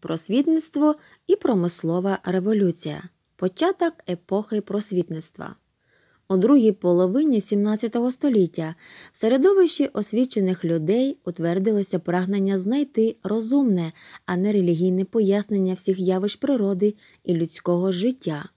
Просвітництво і промислова революція. Початок епохи просвітництва. У другій половині XVII століття в середовищі освічених людей утвердилося прагнення знайти розумне, а не релігійне пояснення всіх явищ природи і людського життя.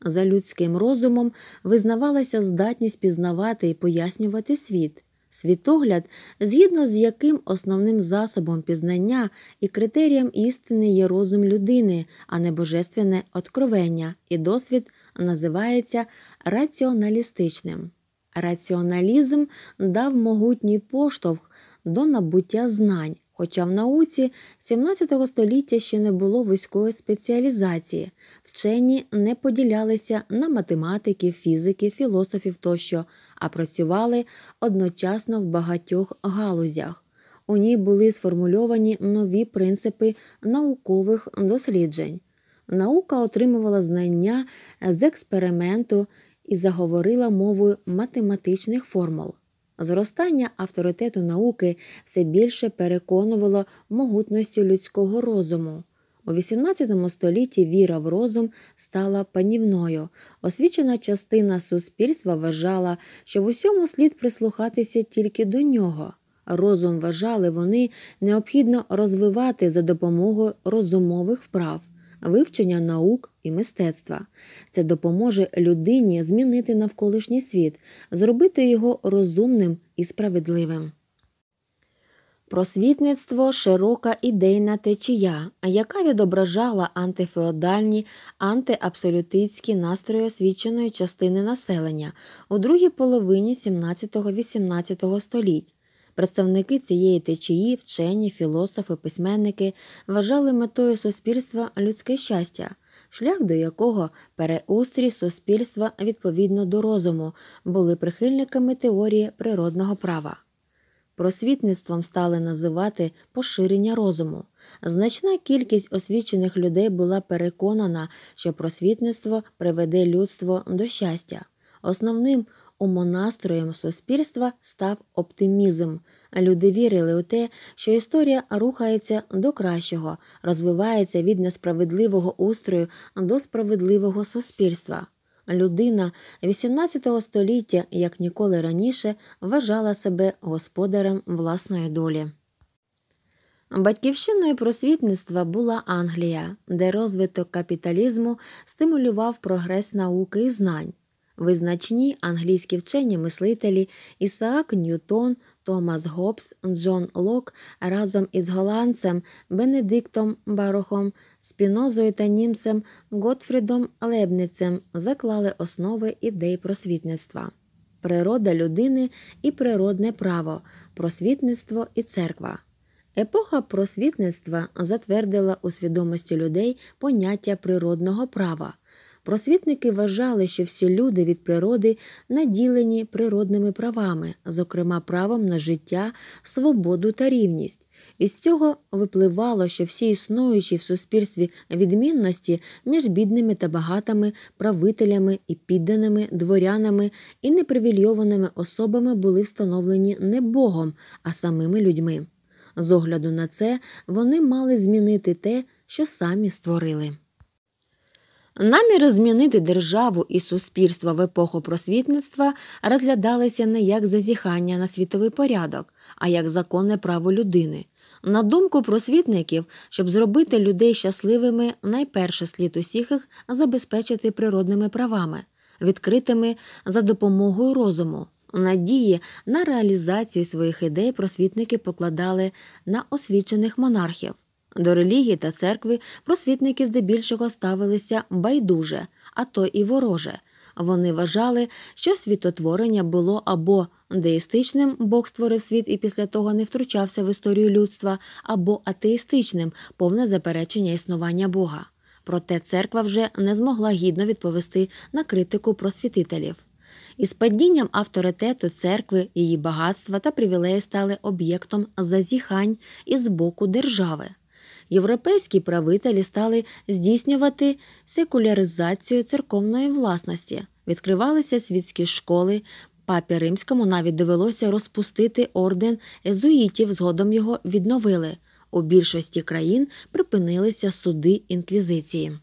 За людським розумом визнавалася здатність пізнавати і пояснювати світ світогляд, згідно з яким основним засобом пізнання і критерієм істини є розум людини, а не божественне откровення, і досвід називається раціоналістичним. Раціоналізм дав могутній поштовх до набуття знань. Хоча в науці 17 століття ще не було вузької спеціалізації, вчені не поділялися на математики, фізики, філософів тощо, а працювали одночасно в багатьох галузях. У ній були сформульовані нові принципи наукових досліджень. Наука отримувала знання з експерименту і заговорила мовою математичних формул. Зростання авторитету науки все більше переконувало могутності людського розуму. У XVIII столітті віра в розум стала панівною. Освічена частина суспільства вважала, що в усьому слід прислухатися тільки до нього. Розум вважали вони необхідно розвивати за допомогою розумових вправ, вивчення наук і мистецтва. Це допоможе людині змінити навколишній світ, зробити його розумним і справедливим. Просвітництво широка ідейна течія, яка відображала антифеодальні, антиабсолютистські настрої освіченої частини населення у другій половині 17-18 століть. Представники цієї течії, вчені, філософи, письменники вважали метою суспільства людське щастя, шлях до якого переустрій суспільства відповідно до розуму були прихильниками теорії природного права. Просвітництвом стали називати поширення розуму. Значна кількість освічених людей була переконана, що просвітництво приведе людство до щастя. Основним умонастроєм суспільства став оптимізм. Люди вірили у те, що історія рухається до кращого, розвивається від несправедливого устрою до справедливого суспільства людина XVIII століття, як ніколи раніше, вважала себе господарем власної долі. Батьківщиною просвітництва була Англія, де розвиток капіталізму стимулював прогрес науки і знань. Визначні англійські вчені мислителі Ісаак Ньютон, Томас Гобс, Джон Лок разом із голландцем Бенедиктом Барухом, спінозою та німцем Готфрідом Лебницем заклали основи ідей просвітництва. Природа людини і природне право, просвітництво і церква. Епоха просвітництва затвердила у свідомості людей поняття природного права. Просвітники вважали, що всі люди від природи наділені природними правами, зокрема правом на життя, свободу та рівність. Із цього випливало, що всі існуючі в суспільстві відмінності між бідними та багатими правителями і підданими, дворянами і непривільйованими особами були встановлені не Богом, а самими людьми. З огляду на це вони мали змінити те, що самі створили. Наміри змінити державу і суспільство в епоху просвітництва розглядалися не як зазіхання на світовий порядок, а як законне право людини. На думку просвітників, щоб зробити людей щасливими, найперше слід усіх їх забезпечити природними правами, відкритими за допомогою розуму. Надії на реалізацію своїх ідей просвітники покладали на освічених монархів. До релігії та церкви просвітники здебільшого ставилися байдуже, а то і вороже. Вони вважали, що світотворення було або деїстичним Бог створив світ і після того не втручався в історію людства, або атеїстичним повне заперечення існування Бога. Проте церква вже не змогла гідно відповісти на критику просвітителів. Із падінням авторитету церкви, її багатства та привілеї стали об'єктом зазіхань із боку держави європейські правителі стали здійснювати секуляризацію церковної власності, відкривалися світські школи. Папі римському навіть довелося розпустити орден езуїтів, згодом його відновили. У більшості країн припинилися суди інквізиції.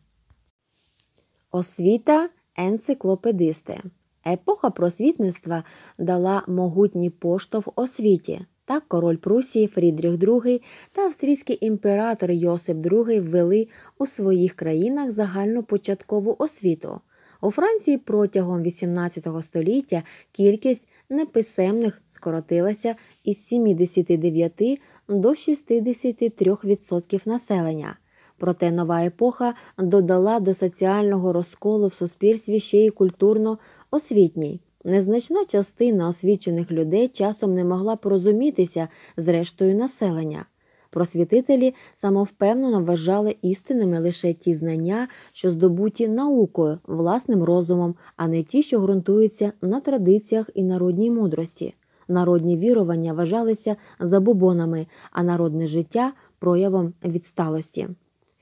Освіта енциклопедисти. Епоха просвітництва дала могутній поштовх освіті. Так король Прусії Фрідріх II та австрійський імператор Йосип II ввели у своїх країнах загальну початкову освіту. У Франції протягом XVIII століття кількість неписемних скоротилася із 79 до 63% населення. Проте нова епоха додала до соціального розколу в суспільстві ще й культурно-освітній. Незначна частина освічених людей часом не могла порозумітися з рештою населення. Просвітителі самовпевнено вважали істинними лише ті знання, що здобуті наукою, власним розумом, а не ті, що ґрунтуються на традиціях і народній мудрості. Народні вірування вважалися забобонами, а народне життя проявом відсталості.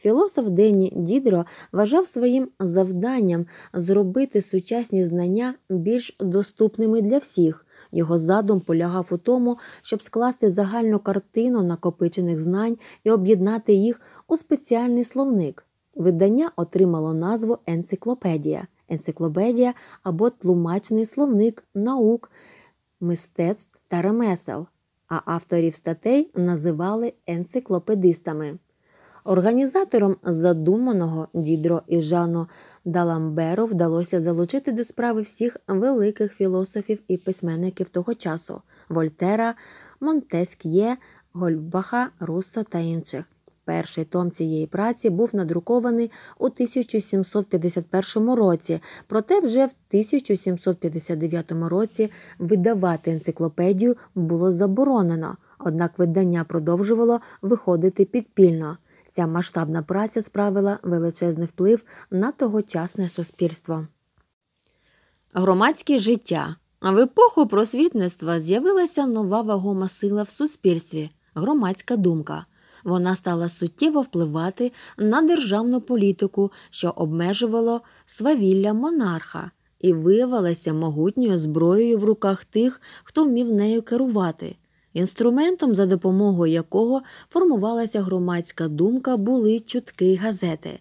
Філософ Дені Дідро вважав своїм завданням зробити сучасні знання більш доступними для всіх. Його задум полягав у тому, щоб скласти загальну картину накопичених знань і об'єднати їх у спеціальний словник. Видання отримало назву Енциклопедія, енциклопедія або тлумачний словник наук, мистецтв та ремесел, а авторів статей називали енциклопедистами. Організатором задуманого дідро і Жано Даламберо вдалося залучити до справи всіх великих філософів і письменників того часу: Вольтера, Монтеск'є, Гольбаха, Руссо та інших. Перший том цієї праці був надрукований у 1751 році, проте вже в 1759 році видавати енциклопедію було заборонено однак видання продовжувало виходити підпільно. Ця масштабна праця справила величезний вплив на тогочасне суспільство. Громадське життя в епоху просвітництва з'явилася нова вагома сила в суспільстві громадська думка. Вона стала суттєво впливати на державну політику, що обмежувало свавілля монарха, і виявилася могутньою зброєю в руках тих, хто вмів нею керувати інструментом, за допомогою якого формувалася громадська думка, були чутки газети.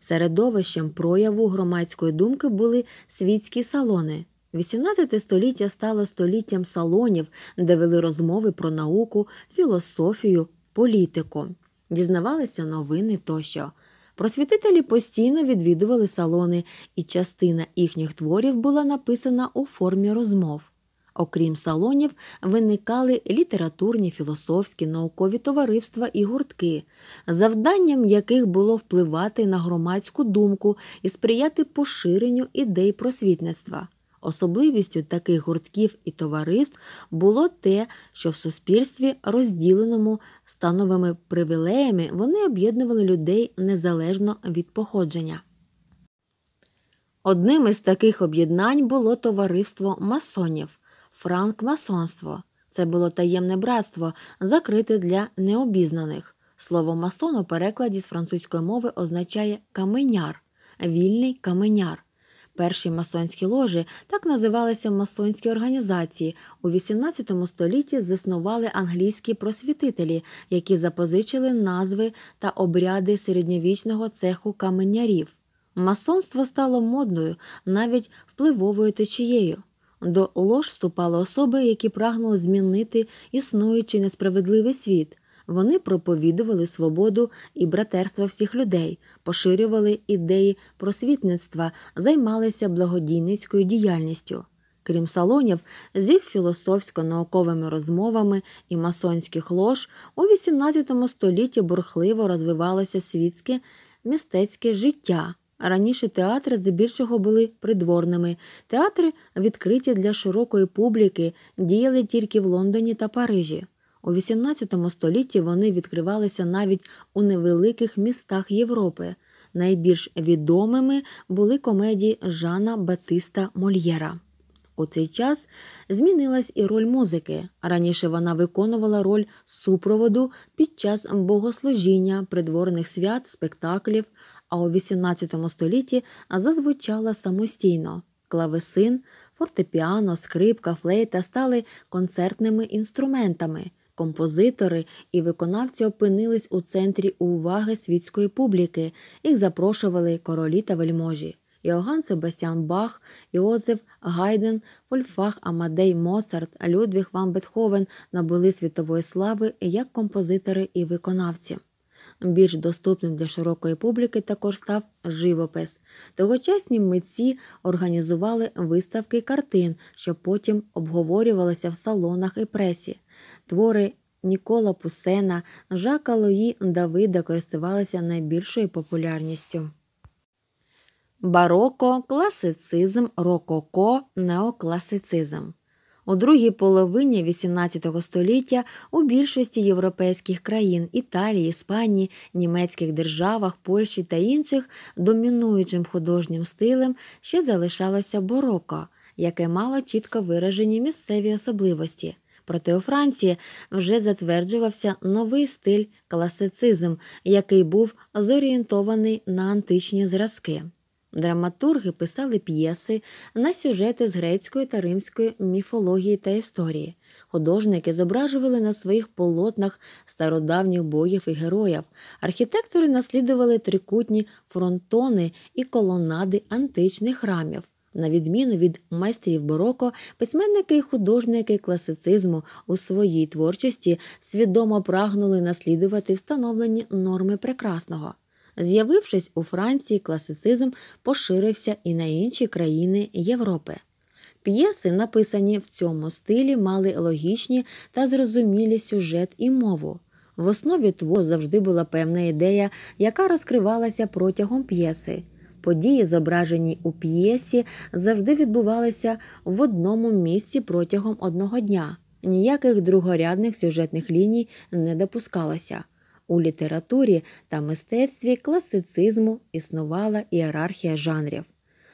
Середовищем прояву громадської думки були світські салони. 18 століття стало століттям салонів, де вели розмови про науку, філософію, політику, дізнавалися новини тощо. Просвітителі постійно відвідували салони, і частина їхніх творів була написана у формі розмов. Окрім салонів, виникали літературні, філософські, наукові товариства і гуртки, завданням яких було впливати на громадську думку і сприяти поширенню ідей просвітництва. Особливістю таких гуртків і товариств було те, що в суспільстві, розділеному становими привілеями, вони об'єднували людей незалежно від походження. Одним із таких об'єднань було товариство масонів. Франкмасонство це було таємне братство, закрите для необізнаних. Слово масон у перекладі з французької мови означає каменяр, вільний каменяр. Перші масонські ложі так називалися масонські організації. У XVIII столітті заснували англійські просвітителі, які запозичили назви та обряди середньовічного цеху каменярів. Масонство стало модною, навіть впливовою течією. До лож вступали особи, які прагнули змінити існуючий несправедливий світ. Вони проповідували свободу і братерство всіх людей, поширювали ідеї просвітництва, займалися благодійницькою діяльністю. Крім салонів, з їх філософсько-науковими розмовами і масонських лож у XVIII столітті бурхливо розвивалося світське містецьке життя. Раніше театри здебільшого були придворними. Театри, відкриті для широкої публіки, діяли тільки в Лондоні та Парижі. У XVIII столітті вони відкривалися навіть у невеликих містах Європи. Найбільш відомими були комедії Жана Батиста Мольєра. У цей час змінилась і роль музики. Раніше вона виконувала роль супроводу під час богослужіння, придворних свят, спектаклів а у XVIII столітті зазвучала самостійно. Клавесин, фортепіано, скрипка, флейта стали концертними інструментами. Композитори і виконавці опинились у центрі уваги світської публіки, їх запрошували королі та вельможі. Йоган Себастьян Бах, Йозеф Гайден, Вольфах Амадей Моцарт, Людвіг Ван Бетховен набули світової слави як композитори і виконавці. Більш доступним для широкої публіки також став живопис. Тогочасні митці організували виставки картин, що потім обговорювалися в салонах і пресі. Твори Нікола Пусена, Жака Луї Давида користувалися найбільшою популярністю. Бароко, класицизм, рококо, неокласицизм. У другій половині XVIII століття у більшості європейських країн Італії, Іспанії, німецьких державах, Польщі та інших домінуючим художнім стилем ще залишалося бароко, яке мало чітко виражені місцеві особливості. Проте у Франції вже затверджувався новий стиль класицизм, який був зорієнтований на античні зразки. Драматурги писали п'єси на сюжети з грецької та римської міфології та історії. Художники зображували на своїх полотнах стародавніх боїв і героїв. Архітектори наслідували трикутні фронтони і колонади античних храмів. На відміну від майстрів бароко, письменники і художники класицизму у своїй творчості свідомо прагнули наслідувати встановлені норми прекрасного. З'явившись у Франції, класицизм поширився і на інші країни Європи. П'єси, написані в цьому стилі, мали логічні та зрозумілі сюжет і мову. В основі твору завжди була певна ідея, яка розкривалася протягом п'єси. Події, зображені у п'єсі, завжди відбувалися в одному місці протягом одного дня. Ніяких другорядних сюжетних ліній не допускалося. У літературі та мистецтві класицизму існувала ієрархія жанрів.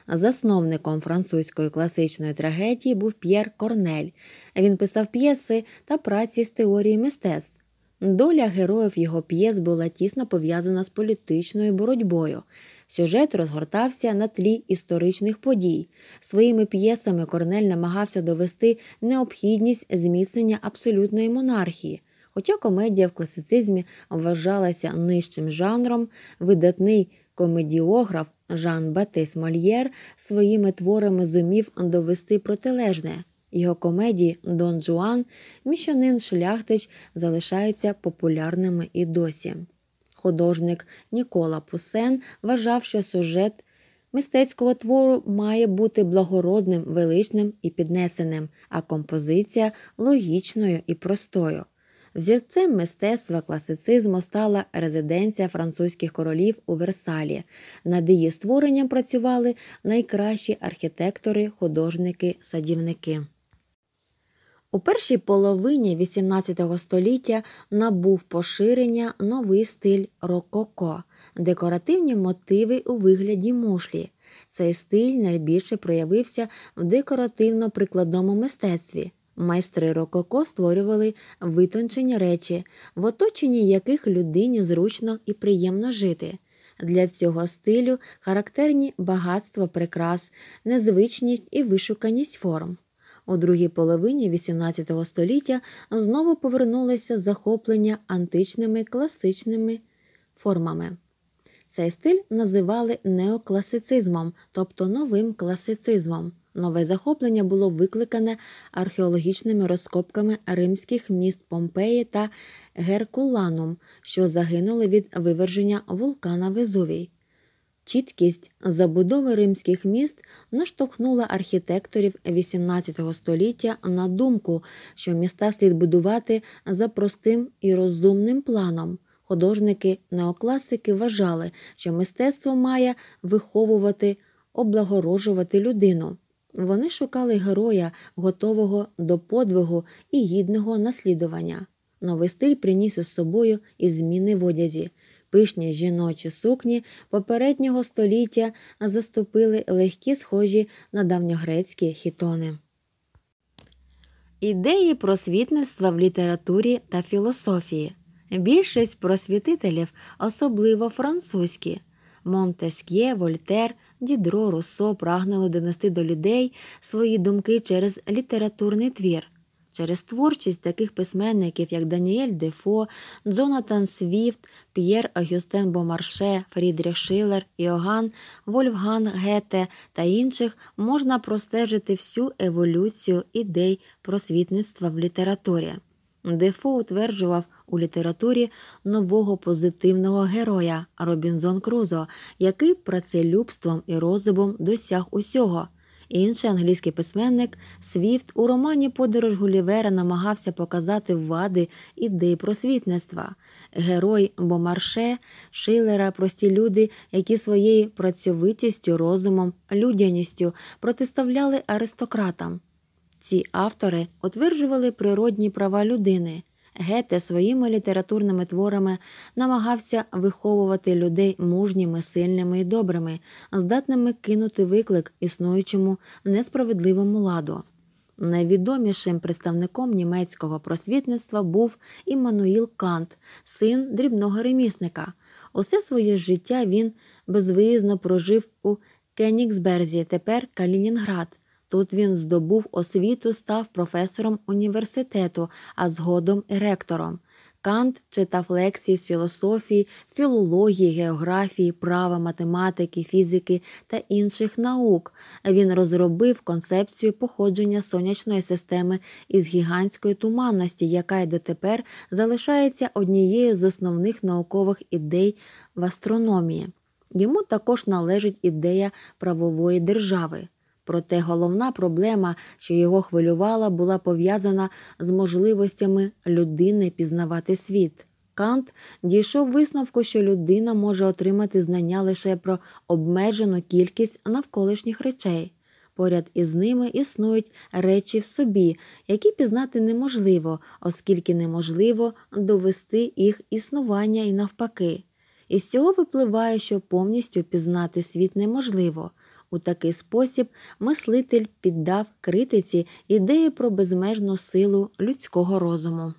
Засновником французької класичної трагедії був П'єр Корнель. Він писав п'єси та праці з теорії мистецтв. Доля героїв його п'єс була тісно пов'язана з політичною боротьбою. Сюжет розгортався на тлі історичних подій. Своїми п'єсами Корнель намагався довести необхідність зміцнення абсолютної монархії. Хоча комедія в класицизмі вважалася нижчим жанром, видатний комедіограф Жан Батис Мольєр своїми творами зумів довести протилежне. Його комедії Дон Жуан, Міщанин Шляхтич залишаються популярними і досі. Художник Нікола Пусен вважав, що сюжет мистецького твору має бути благородним, величним і піднесеним, а композиція логічною і простою. Взірцем мистецтва класицизму стала резиденція французьких королів у Версалі. Над її створенням працювали найкращі архітектори, художники, садівники. У першій половині XVIII століття набув поширення новий стиль рококо, декоративні мотиви у вигляді мушлі. Цей стиль найбільше проявився в декоративно прикладному мистецтві. Майстри рококо створювали витончені речі, в оточенні яких людині зручно і приємно жити. Для цього стилю характерні багатство прикрас, незвичність і вишуканість форм. У другій половині XVIII століття знову повернулося захоплення античними класичними формами. Цей стиль називали неокласицизмом, тобто новим класицизмом. Нове захоплення було викликане археологічними розкопками римських міст Помпеї та Геркуланум, що загинули від виверження вулкана Везувій. Чіткість забудови римських міст наштовхнула архітекторів XVIII століття на думку, що міста слід будувати за простим і розумним планом. Художники неокласики вважали, що мистецтво має виховувати, облагороджувати людину. Вони шукали героя, готового до подвигу і гідного наслідування. Новий стиль приніс із собою і зміни в одязі. Пишні жіночі сукні попереднього століття заступили легкі, схожі на давньогрецькі хітони. Ідеї просвітництва в літературі та філософії. Більшість просвітителів, особливо французькі, Монтеск'є, Вольтер, Дідро, Руссо прагнули донести до людей свої думки через літературний твір. Через творчість таких письменників, як Даніель Дефо, Джонатан Свіфт, П'єр Агюстен Бомарше, Фрідріх Шилер, Йоган, Вольфган Гете та інших, можна простежити всю еволюцію ідей просвітництва в літературі. Дефо утверджував у літературі нового позитивного героя Робінзон Крузо, який працелюбством і розумом досяг усього. Інший англійський письменник Свіфт у романі Подорож Гулівера намагався показати вади ідей просвітництва. Герой Бомарше, Шилера, прості люди, які своєю працьовитістю, розумом, людяністю протиставляли аристократам. Ці автори утверджували природні права людини. Гете своїми літературними творами намагався виховувати людей мужніми, сильними і добрими, здатними кинути виклик існуючому несправедливому ладу. Найвідомішим представником німецького просвітництва був Іммануїл Кант, син дрібного ремісника. Усе своє життя він безвиїзно прожив у Кенігсберзі, тепер Калінінград. Тут він здобув освіту, став професором університету, а згодом ректором. Кант читав лекції з філософії, філології, географії, права, математики, фізики та інших наук. Він розробив концепцію походження сонячної системи із гігантської туманності, яка й дотепер залишається однією з основних наукових ідей в астрономії. Йому також належить ідея правової держави. Проте головна проблема, що його хвилювала, була пов'язана з можливостями людини пізнавати світ. Кант дійшов висновку, що людина може отримати знання лише про обмежену кількість навколишніх речей. Поряд із ними існують речі в собі, які пізнати неможливо, оскільки неможливо довести їх існування і навпаки. Із цього випливає, що повністю пізнати світ неможливо. У такий спосіб мислитель піддав критиці ідеї про безмежну силу людського розуму.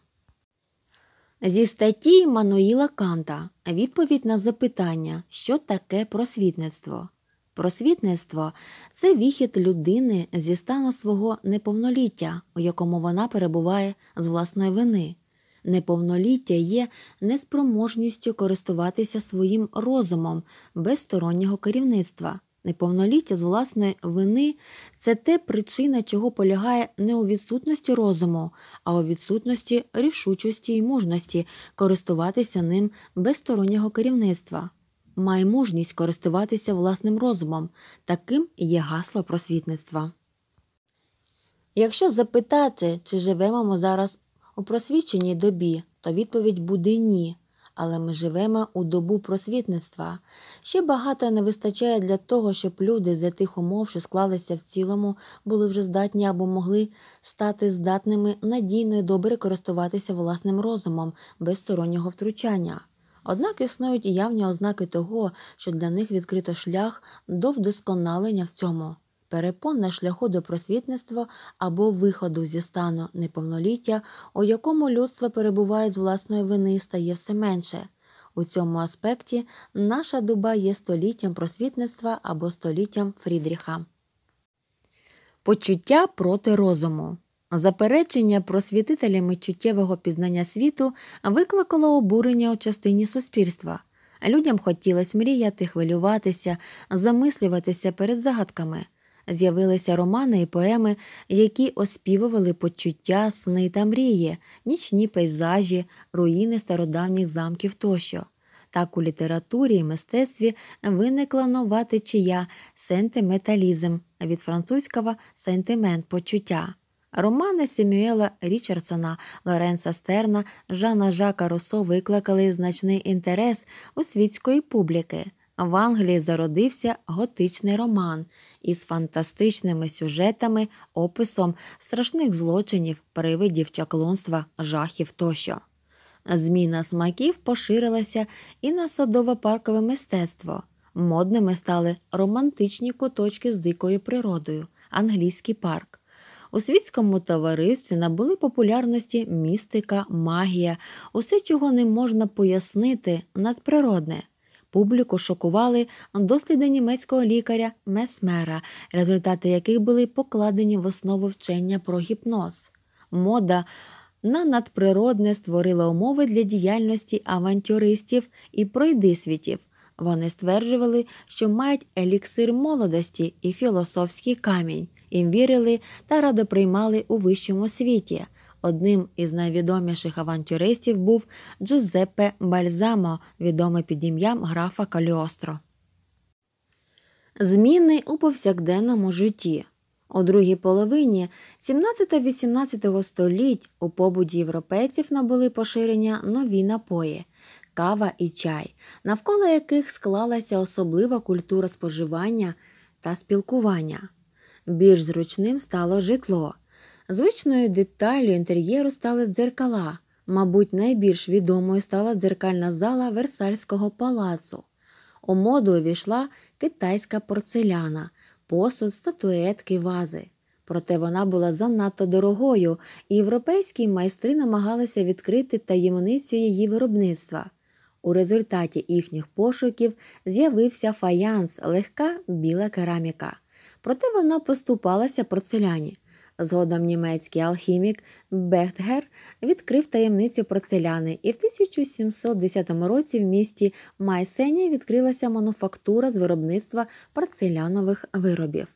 Зі статті Мануїла Канта відповідь на запитання, що таке просвітництво. Просвітництво це віхід людини зі стану свого неповноліття, у якому вона перебуває з власної вини. Неповноліття є неспроможністю користуватися своїм розумом без стороннього керівництва. Неповноліття з власної вини це те причина, чого полягає не у відсутності розуму, а у відсутності рішучості й мужності користуватися ним без стороннього керівництва. Май мужність користуватися власним розумом, таким є гасло просвітництва. Якщо запитати, чи живемо ми зараз у просвіченій добі, то відповідь буде ні але ми живемо у добу просвітництва. Ще багато не вистачає для того, щоб люди за тих умов, що склалися в цілому, були вже здатні або могли стати здатними надійно і добре користуватися власним розумом без стороннього втручання. Однак існують і явні ознаки того, що для них відкрито шлях до вдосконалення в цьому перепон на шляху до просвітництва або виходу зі стану неповноліття, у якому людство перебуває з власної вини, стає все менше. У цьому аспекті наша дуба є століттям просвітництва або століттям Фрідріха. Почуття проти розуму. Заперечення просвітителями чуттєвого пізнання світу викликало обурення у частині суспільства. Людям хотілося мріяти, хвилюватися, замислюватися перед загадками з'явилися романи і поеми, які оспівували почуття, сни та мрії, нічні пейзажі, руїни стародавніх замків тощо. Так у літературі і мистецтві виникла нова течія сентименталізм від французького сентимент почуття. Романи Семюела Річардсона, Лоренса Стерна, Жана Жака Росо викликали значний інтерес у світської публіки. В Англії зародився готичний роман, із фантастичними сюжетами, описом страшних злочинів, привидів, чаклунства, жахів тощо. Зміна смаків поширилася і на садово-паркове мистецтво. Модними стали романтичні куточки з дикою природою, англійський парк. У світському товаристві набули популярності містика, магія, усе, чого не можна пояснити, надприродне. Публіку шокували досліди німецького лікаря Месмера, результати яких були покладені в основу вчення про гіпноз. Мода на надприродне створила умови для діяльності авантюристів і пройдисвітів. Вони стверджували, що мають еліксир молодості і філософський камінь, їм вірили та радоприймали у вищому світі. Одним із найвідоміших авантюристів був Джузеппе Бальзамо, відомий під ім'ям графа Каліостро. Зміни у повсякденному житті. У другій половині 17-18 століть у побуді європейців набули поширення нові напої кава і чай, навколо яких склалася особлива культура споживання та спілкування. Більш зручним стало житло. Звичною деталлю інтер'єру стали дзеркала. Мабуть, найбільш відомою стала дзеркальна зала Версальського палацу. У моду увійшла китайська порцеляна, посуд, статуетки, вази. Проте вона була занадто дорогою, і європейські майстри намагалися відкрити таємницю її виробництва. У результаті їхніх пошуків з'явився фаянс, легка біла кераміка. Проте вона поступалася порцеляні. Згодом німецький алхімік Бехтгер відкрив таємницю порцеляни, і в 1710 році в місті Майсені відкрилася мануфактура з виробництва порцелянових виробів.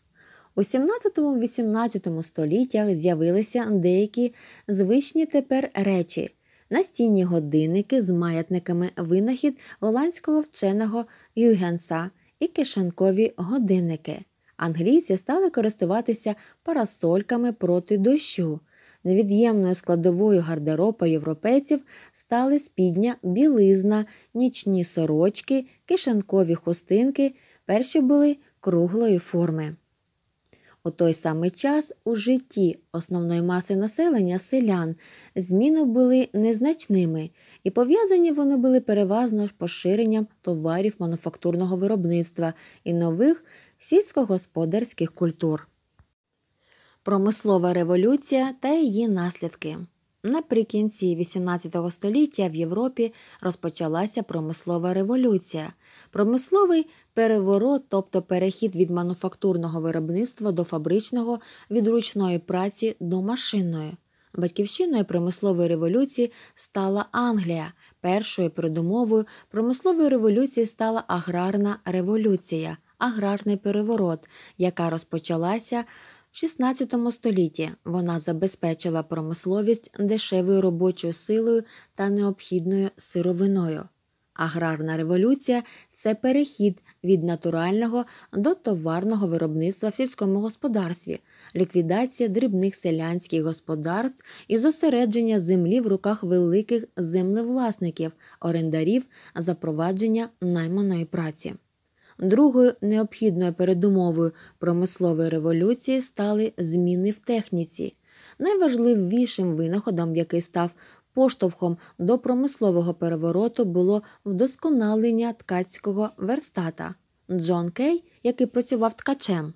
У 17-18 століттях з'явилися деякі звичні тепер речі. Настінні годинники з маятниками винахід голландського вченого Югенса і кишенкові годинники англійці стали користуватися парасольками проти дощу. Невід'ємною складовою гардероба європейців стали спідня, білизна, нічні сорочки, кишенкові хустинки, перші були круглої форми. У той самий час у житті основної маси населення селян зміни були незначними, і пов'язані вони були переважно з поширенням товарів мануфактурного виробництва і нових сільськогосподарських культур. Промислова революція та її наслідки. Наприкінці XVIII століття в Європі розпочалася промислова революція. Промисловий переворот, тобто перехід від мануфактурного виробництва до фабричного, від ручної праці до машинної. Батьківщиною промислової революції стала Англія. Першою передумовою промислової революції стала аграрна революція аграрний переворот, яка розпочалася в XVI столітті. Вона забезпечила промисловість дешевою робочою силою та необхідною сировиною. Аграрна революція це перехід від натурального до товарного виробництва в сільському господарстві, ліквідація дрібних селянських господарств і зосередження землі в руках великих землевласників, орендарів, запровадження найманої праці. Другою необхідною передумовою промислової революції стали зміни в техніці. Найважливішим винаходом, який став поштовхом до промислового перевороту, було вдосконалення ткацького верстата. Джон Кей, який працював ткачем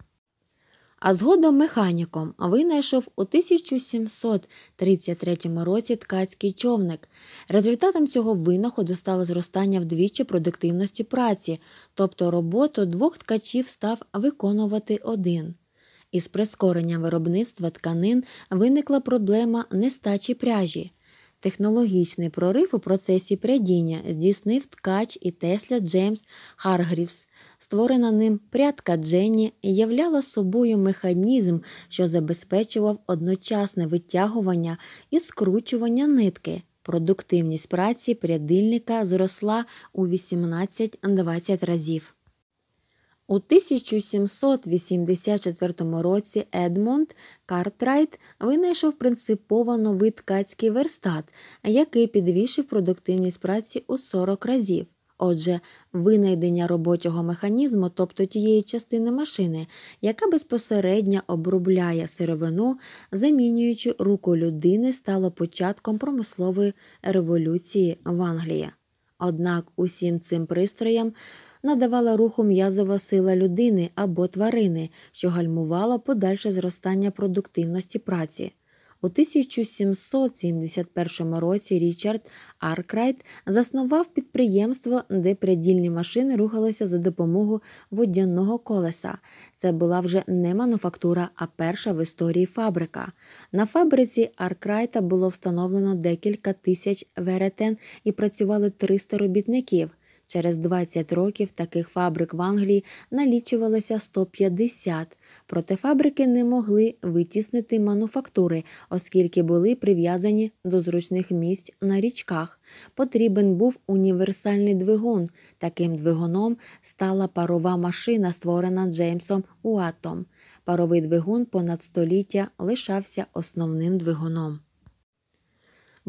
а згодом механіком винайшов у 1733 році ткацький човник. Результатом цього винаходу стало зростання вдвічі продуктивності праці, тобто роботу двох ткачів став виконувати один. Із прискоренням виробництва тканин виникла проблема нестачі пряжі. Технологічний прорив у процесі прядіння здійснив ткач і Тесля Джеймс Харгрівс. Створена ним прядка Дженні являла собою механізм, що забезпечував одночасне витягування і скручування нитки. Продуктивність праці прядильника зросла у 18-20 разів. У 1784 році Едмонд Картрайт винайшов принципово новий ткацький верстат, який підвищив продуктивність праці у 40 разів. Отже, винайдення робочого механізму, тобто тієї частини машини, яка безпосередньо обробляє сировину, замінюючи руку людини, стало початком промислової революції в Англії. Однак усім цим пристроям надавала руху м'язова сила людини або тварини, що гальмувала подальше зростання продуктивності праці. У 1771 році Річард Аркрайт заснував підприємство, де прядільні машини рухалися за допомогою водяного колеса. Це була вже не мануфактура, а перша в історії фабрика. На фабриці Аркрайта було встановлено декілька тисяч веретен і працювали 300 робітників. Через 20 років таких фабрик в Англії налічувалося 150, проте фабрики не могли витіснити мануфактури, оскільки були прив'язані до зручних місць на річках. Потрібен був універсальний двигун. Таким двигуном стала парова машина, створена Джеймсом Уаттом. Паровий двигун понад століття лишався основним двигуном.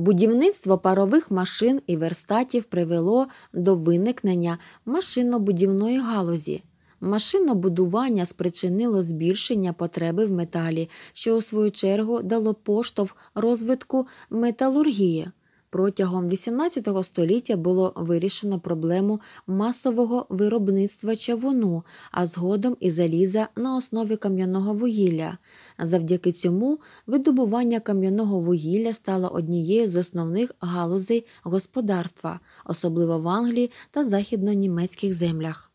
Будівництво парових машин і верстатів привело до виникнення машинобудівної галузі. Машинобудування спричинило збільшення потреби в металі, що у свою чергу дало поштовх розвитку металургії. Протягом XVIII століття було вирішено проблему масового виробництва чавуну, а згодом і заліза на основі кам'яного вугілля. Завдяки цьому видобування кам'яного вугілля стало однією з основних галузей господарства, особливо в Англії та західно-німецьких землях.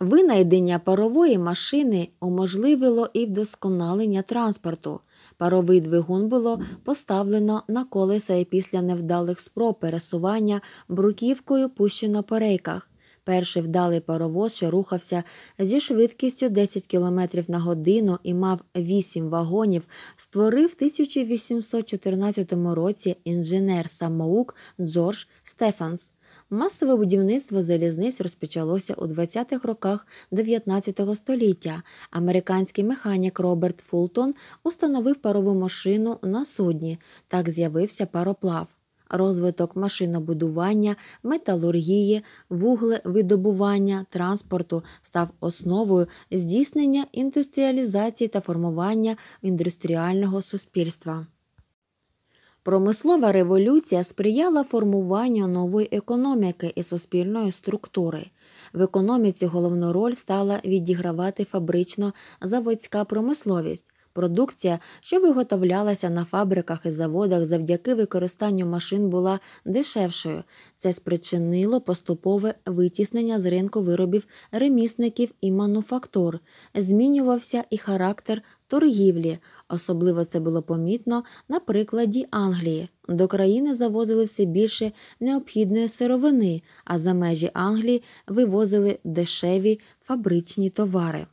Винайдення парової машини уможливило і вдосконалення транспорту. Паровий двигун було поставлено на колеса і після невдалих спроб пересування бруківкою пущено по рейках. Перший вдалий паровоз, що рухався зі швидкістю 10 км на годину і мав 8 вагонів, створив в 1814 році інженер самоук Джордж Стефанс. Масове будівництво залізниць розпочалося у 20-х роках 19 століття. Американський механік Роберт Фултон установив парову машину на судні. Так з'явився пароплав. Розвиток машинобудування, металургії, вуглевидобування, транспорту став основою здійснення індустріалізації та формування індустріального суспільства. Промислова революція сприяла формуванню нової економіки і суспільної структури. В економіці головну роль стала відігравати фабрично-заводська промисловість. Продукція, що виготовлялася на фабриках і заводах завдяки використанню машин, була дешевшою. Це спричинило поступове витіснення з ринку виробів ремісників і мануфактур. Змінювався і характер торгівлі. Особливо це було помітно на прикладі Англії. До країни завозили все більше необхідної сировини, а за межі Англії вивозили дешеві фабричні товари.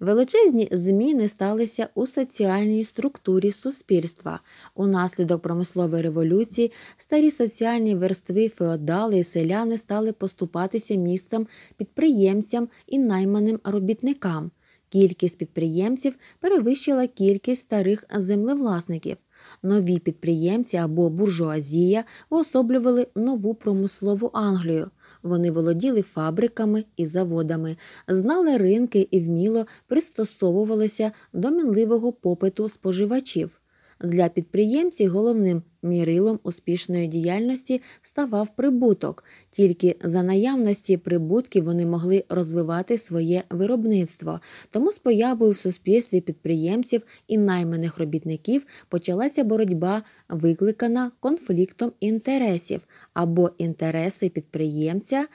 Величезні зміни сталися у соціальній структурі суспільства. Унаслідок промислової революції старі соціальні верстви феодали і селяни стали поступатися місцем підприємцям і найманим робітникам. Кількість підприємців перевищила кількість старих землевласників. Нові підприємці або буржуазія уособлювали нову промислову Англію. Вони володіли фабриками і заводами, знали ринки і вміло пристосовувалися до мінливого попиту споживачів. Для підприємців головним мірилом успішної діяльності ставав прибуток. Тільки за наявності прибутків вони могли розвивати своє виробництво. Тому з появою в суспільстві підприємців і найманих робітників почалася боротьба, викликана конфліктом інтересів або інтереси підприємця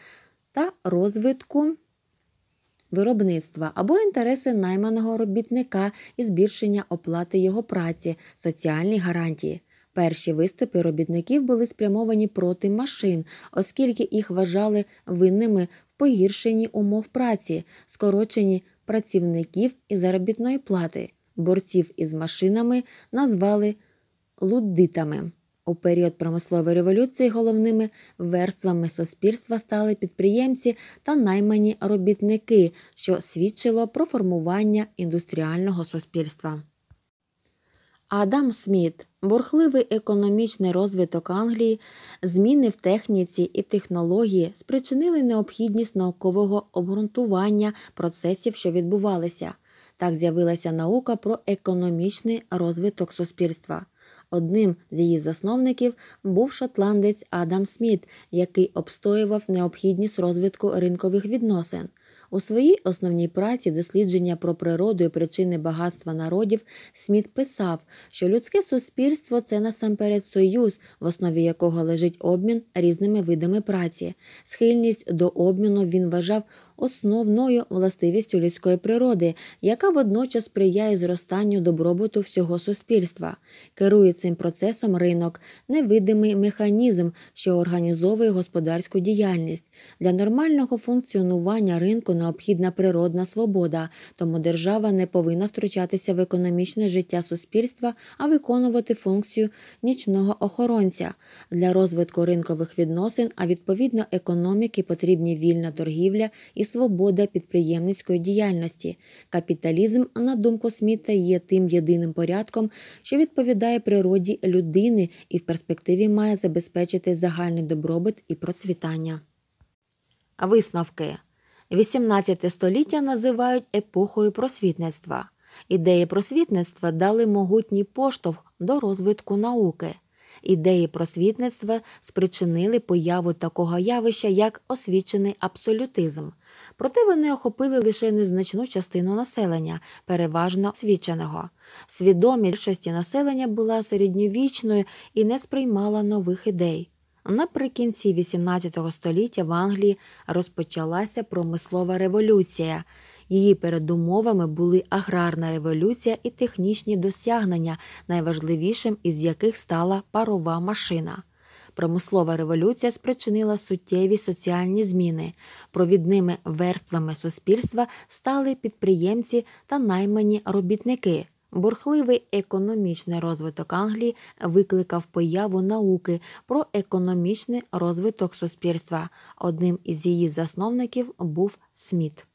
та розвитку виробництва або інтереси найманого робітника і збільшення оплати його праці, соціальні гарантії. Перші виступи робітників були спрямовані проти машин, оскільки їх вважали винними в погіршенні умов праці, скороченні працівників і заробітної плати. Борців із машинами назвали лудитами. У період промислової революції головними верствами суспільства стали підприємці та наймані робітники, що свідчило про формування індустріального суспільства. Адам Сміт, бурхливий економічний розвиток Англії, зміни в техніці і технології спричинили необхідність наукового обґрунтування процесів, що відбувалися. Так з'явилася наука про економічний розвиток суспільства. Одним з її засновників був шотландець Адам Сміт, який обстоював необхідність розвитку ринкових відносин. У своїй основній праці дослідження про природу і причини багатства народів Сміт писав, що людське суспільство це насамперед союз, в основі якого лежить обмін різними видами праці. Схильність до обміну він вважав основною властивістю людської природи, яка водночас сприяє зростанню добробуту всього суспільства. Керує цим процесом ринок, невидимий механізм, що організовує господарську діяльність. Для нормального функціонування ринку необхідна природна свобода, тому держава не повинна втручатися в економічне життя суспільства, а виконувати функцію нічного охоронця. Для розвитку ринкових відносин, а відповідно економіки потрібні вільна торгівля і свобода підприємницької діяльності. Капіталізм, на думку Сміта, є тим єдиним порядком, що відповідає природі людини і в перспективі має забезпечити загальний добробит і процвітання. Висновки 18 століття називають епохою просвітництва. Ідеї просвітництва дали могутній поштовх до розвитку науки. Ідеї просвітництва спричинили появу такого явища, як освічений абсолютизм. Проте вони охопили лише незначну частину населення, переважно освіченого. Свідомість більшості населення була середньовічною і не сприймала нових ідей. Наприкінці XVIII століття в Англії розпочалася промислова революція. Її передумовами були аграрна революція і технічні досягнення, найважливішим із яких стала парова машина. Промислова революція спричинила суттєві соціальні зміни. Провідними верствами суспільства стали підприємці та наймані робітники. Бурхливий економічний розвиток Англії викликав появу науки про економічний розвиток суспільства. Одним із її засновників був Сміт.